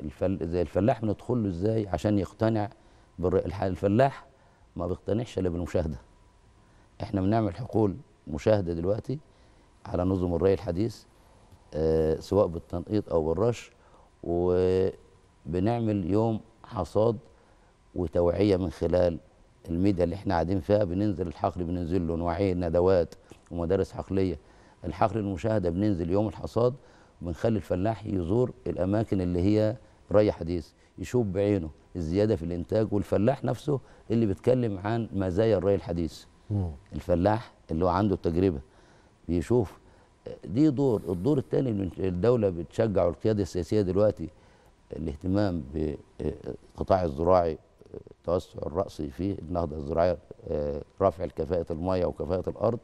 الفل... زي الفلاح بندخل له ازاي عشان يقتنع بالر... الفلاح ما بيقتنعش الا بالمشاهده احنا بنعمل حقول مشاهده دلوقتي على نظم الري الحديث آه سواء بالتنقيط او بالرش وبنعمل يوم حصاد وتوعيه من خلال الميديا اللي احنا قاعدين فيها بننزل الحقل بننزل له نوعيه ندوات ومدارس حقليه الحقل المشاهده بننزل يوم الحصاد بنخلي الفلاح يزور الاماكن اللي هي ريح حديث يشوف بعينه الزياده في الانتاج والفلاح نفسه اللي بيتكلم عن مزايا الري الحديث الفلاح اللي هو عنده التجربه بيشوف دي دور الدور الثاني ان الدوله بتشجع القياده السياسيه دلوقتي الاهتمام بالقطاع آه، الزراعي التوسع آه، الراسي فيه النهضه الزراعيه آه، رفع كفاءه الميه وكفاءه الارض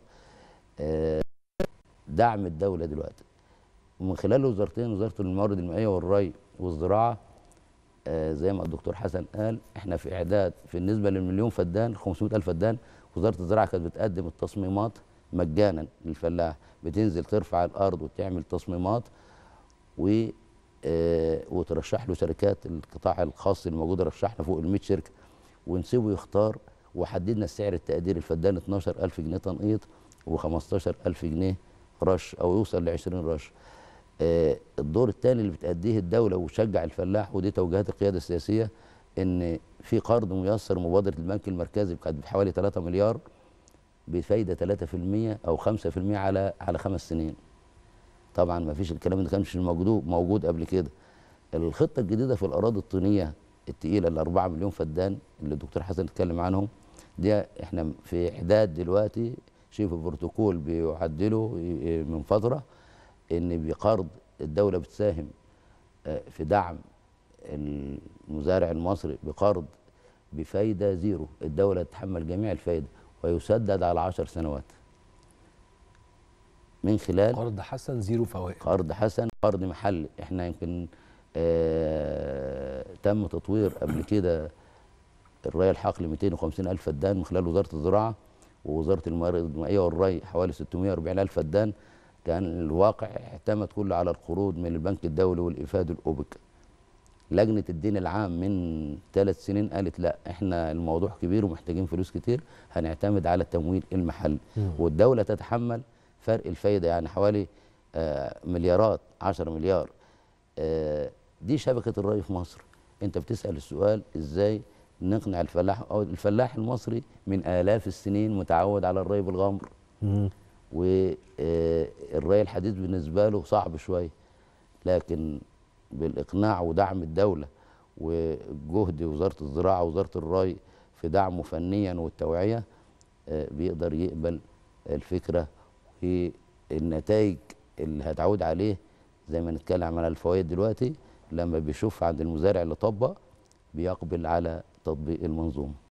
دعم الدوله دلوقتي ومن خلال وزارتين وزاره الموارد المائيه والري والزراعه آه زي ما الدكتور حسن قال احنا في اعداد في النسبه للمليون فدان 500000 فدان وزاره الزراعه كانت بتقدم التصميمات مجانا للفلاح بتنزل ترفع الارض وتعمل تصميمات و آه وترشح له شركات القطاع الخاص الموجوده رشحنا فوق ال 100 شركه ونسيبه يختار وحددنا السعر التقدير الفدان 12000 جنيه تنقيط و15000 جنيه رش او يوصل ل 20 رش الدور الثاني اللي بتأديه الدولة وشجع الفلاح ودي توجيهات القيادة السياسية إن في قرض ميسر مبادرة البنك المركزي كانت بحوالي 3 مليار بفايدة 3% أو 5% على على خمس سنين. طبعا ما فيش الكلام ده كانش موجود موجود قبل كده. الخطة الجديدة في الأراضي الطينية التقيلة ال 4 مليون فدان اللي الدكتور حسن اتكلم عنهم دي احنا في إعداد دلوقتي شيف البروتوكول بيعدله من فترة ان بقرض الدوله بتساهم آه، في دعم المزارع المصري بقرض بفايده زيرو الدوله تتحمل جميع الفايده ويسدد على 10 سنوات من خلال قرض حسن زيرو فوائد قرض حسن قرض محلي احنا يمكن آه تم تطوير قبل كده الري الحقل 250 الف فدان من خلال وزاره الزراعه ووزاره الموارد المائيه والري حوالي 640 الف فدان كان الواقع اعتمد كله على القروض من البنك الدولي والإفاد الأوبك لجنة الدين العام من ثلاث سنين قالت لا احنا الموضوع كبير ومحتاجين فلوس كتير هنعتمد على التمويل المحلي والدولة تتحمل فرق الفايدة يعني حوالي آه، مليارات 10 مليار آه، دي شبكة الري في مصر انت بتسأل السؤال ازاي نقنع الفلاح او الفلاح المصري من آلاف السنين متعود على الري بالغمر و آه، الرأي الحديث بالنسبة له صعب شوية لكن بالإقناع ودعم الدولة وجهد وزارة الزراعة ووزارة الري في دعمه فنيا والتوعية آه، بيقدر يقبل الفكرة والنتائج اللي هتعود عليه زي ما نتكلم على الفوائد دلوقتي لما بيشوف عند المزارع اللي طبق بيقبل على تطبيق المنظومة